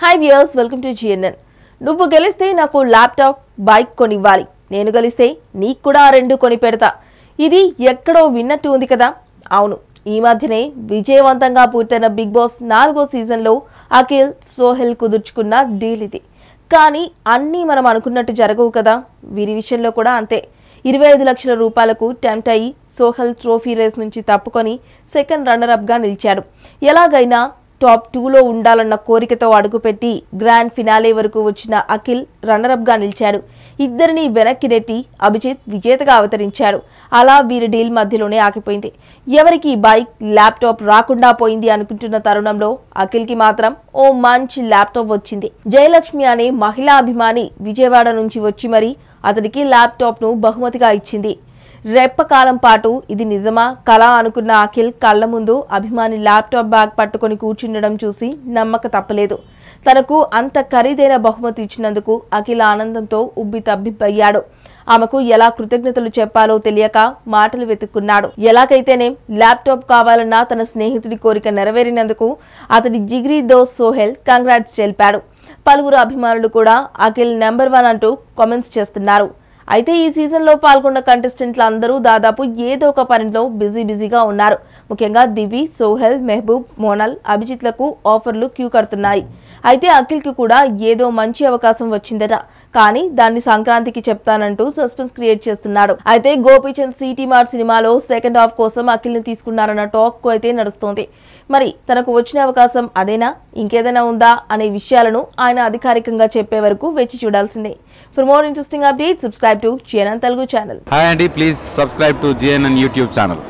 hi viewers welcome to GNN నువ్వు గెలిస్తే నాకు ల్యాప్టాప్ బైక్ కొనివ్వాలి నేను గెలిస్తే నీకు కూడా రెండు కొని పెడతా ఇది ఎక్కడో విన్నట్టు ఉంది కదా అవును ఈ మధ్యనే విజయవంతంగా పూర్తయిన బిగ్ బాస్ నాలుగో సీజన్లో అఖిల్ సోహెల్ కుదుర్చుకున్న డీల్ ఇది కానీ అన్నీ మనం అనుకున్నట్టు జరగవు కదా వీరి విషయంలో కూడా అంతే ఇరవై ఐదు లక్షల రూపాయలకు టెంప్ట్ అయ్యి సోహల్ ట్రోఫీ రేస్ నుంచి తప్పుకొని సెకండ్ రన్నర్ అప్గా నిలిచాడు ఎలాగైనా టాప్ టూలో ఉండాలన్న కోరికతో అడుగుపెట్టి గ్రాండ్ ఫినాలే వరకు వచ్చిన అఖిల్ రన్నరప్గా నిలిచాడు ఇద్దరిని వెనక్కి నెట్టి అభిజిత్ విజేతగా అవతరించారు అలా వీరి డీల్ మధ్యలోనే ఆగిపోయింది ఎవరికి బైక్ ల్యాప్టాప్ రాకుండా పోయింది అనుకుంటున్న తరుణంలో అఖిల్కి మాత్రం ఓ మంచి ల్యాప్టాప్ వచ్చింది జయలక్ష్మి అనే మహిళా అభిమాని విజయవాడ నుంచి వచ్చి మరీ అతనికి ల్యాప్టాప్ను బహుమతిగా ఇచ్చింది రెప్పకాలం పాటు ఇది నిజమా కళ అనుకున్న అఖిల్ కళ్ళ ముందు అభిమాని ల్యాప్టాప్ బ్యాగ్ పట్టుకొని కూర్చుండడం చూసి నమ్మక తప్పలేదు తనకు అంత ఖరీదైన బహుమతి ఇచ్చినందుకు అఖిల్ ఆనందంతో ఉబ్బి తబ్బిబ్బయ్యాడు ఆమెకు ఎలా కృతజ్ఞతలు చెప్పాలో తెలియక మాటలు వెతుక్కున్నాడు ఎలాగైతేనే ల్యాప్టాప్ కావాలన్నా తన స్నేహితుడి కోరిక నెరవేరినందుకు అతడి జిగ్రీ దోస్ సోహెల్ కంగ్రాట్స్ తెలిపాడు పలువురు అభిమానులు కూడా అఖిల్ నెంబర్ వన్ అంటూ కామెంట్స్ చేస్తున్నారు అయితే ఈ సీజన్లో పాల్గొన్న కంటెస్టెంట్లు అందరూ దాదాపు ఏదో ఒక పనిలో బిజీ బిజీగా ఉన్నారు ముఖ్యంగా దివి సోహెల్ మెహబూబ్ మోనల్ అభిజిత్లకు ఆఫర్లు క్యూ కడుతున్నాయి అయితే అఖిల్ కూడా ఏదో మంచి అవకాశం వచ్చిందట కానీ దాన్ని సంక్రాంతికి చెప్తానంటూ సస్పెన్స్ క్రియేట్ చేస్తున్నాడు అయితే గోపీచంద్ సిటీ మార్ట్ సినిమాలో సెకండ్ హాఫ్ కోసం అఖిల్ని తీసుకున్నారన్న టాక్ అయితే నడుస్తోంది మరి తనకు వచ్చిన అవకాశం అదేనా ఇంకేదైనా ఉందా అనే విషయాలను ఆయన అధికారికంగా చెప్పే వరకు వేచి చూడాల్సిందే for more interesting update subscribe to GNN Telugu channel hi అండి please subscribe to GNN YouTube channel